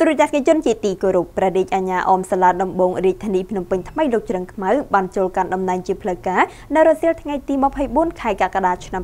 ទូរទស្សនិកជនជាទីគោរពព្រះរាជអាជ្ញាអមសាលាដំបងរាជធានីភ្នំពេញថ្មីលោកច្រឹងខ្មៅបានចូលកាន់តំណែងជាផ្លូវការនៅរសៀលថ្ងៃទី24ខែកក្កដាឆ្នាំ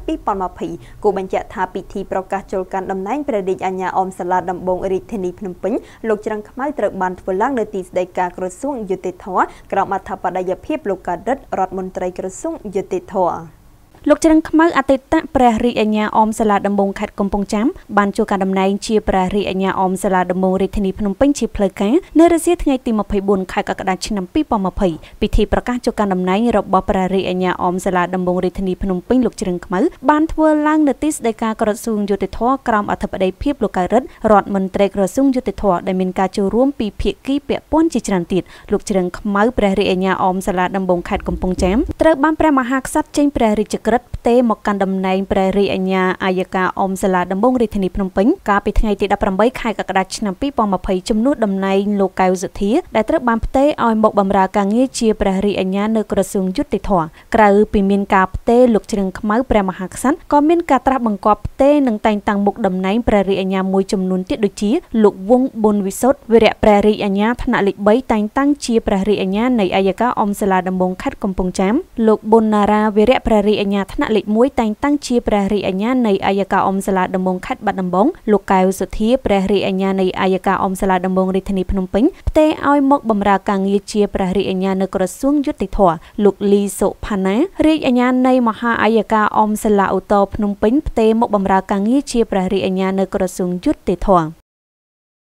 2020គូបញ្ជាក់ថាពិធីប្រកាសចូលកាន់តំណែងព្រះរាជអាជ្ញាអមសាលាដំបងរាជធានីភ្នំពេញលោកច្រឹងខ្មៅត្រូវបានធ្វើឡើងនៅទីស្តីការក្រសួងយុតិធធក្រោមអធិបតីភាពលោកកើតរិទ្ធរដ្ឋមន្ត្រីក្រសួងយុតិធធលោកច្រឹងខ្មៅអតីតព្រះរាជអាជ្ញាអមសាលាដំបងខេត្តកំពង់ចាមបានជួបការតំណែងជាព្រះរាជអាជ្ញាអមសាលាដំបងរាជធានីភ្នំពេញជាផ្លូវការនៅរសៀលថ្ងៃទី24ខែកក្កដាឆ្នាំ2020ពិធីប្រកាសជួបការតំណែងរបស់ព្រះរាជអាជ្ញាអមសាលាដំបងរាជធានីភ្នំពេញលោកច្រឹងខ្មៅបានធ្វើឡើងនៅទីស្តីការក្រសួងយុតិធធក្រោមអធិបតីភាពលោកកៅរិទ្ធរដ្ឋមន្ត្រីក្រសួងយុតិធធដែលមានការចូលរួមពីភាគីពាក់ព័ន្ធជាច្រើនទៀតលោកច្រឹងខ្មៅព្រះរាជអាជ្ញាអមសាលាដំបងខេត្តកំពង់ចាមត្រូវបានព្រះមហាក្សត្រចេញព្រះរាជក្រឹត្យរិទ្ធផ្ទេរមកកាន់តំណែងព្រះរាជអាជ្ញាអាយកាអមសាលាដំបងរាជធានីភ្នំពេញកាលពីថ្ងៃទី18ខែកក្កដាឆ្នាំ2020ជំនួសតំណែងលោកកៅសុធា ដែលត្រូវបានផ្ទេរឲ្យមកបម្រើការងារជាព្រះរាជអាជ្ញានៅក្រសួងយុតិធម៌ក្រៅពីមានការផ្ទេរលោកជ្រឹងខ្មៅព្រះមហាក្សត្រក៏មានការត្រាស់បង្គាប់ផ្ទេរនិងតែងតាំងមុខតំណែងព្រះរាជអាជ្ញាមួយចំនួនទៀតដូចជាលោកវងប៊ុនវិសុទ្ធវរៈព្រះរាជអាជ្ញាថ្នាក់លេខ3តែងតាំងជាព្រះរាជអាជ្ញានៃអាយកាអមសាលាដំបងខេត្តកំពង់ចាមលោកប៊ុនណារាវរៈព្រះរាជអាជ្ញាថ្នាក់លេខ1តែងតាំងជាព្រះរាជអាជ្ញានៃអัยការអមសាលាដំបងខេត្តបាត់ដំបងលោកកែវសុធាព្រះរាជអាជ្ញានៃអัยការអមសាលាដំបងរាជធានីភ្នំពេញផ្ទេរឲ្យមកបម្រើការងារជាព្រះរាជអាជ្ញានៅក្រសួងយុតិធម៌លោកលីសុផាណារាជអាជ្ញានៃមហាអัยការអមសាលាឧត្តរភ្នំពេញផ្ទេរមកបម្រើការងារជាព្រះរាជអាជ្ញានៅក្រសួងយុតិធម៌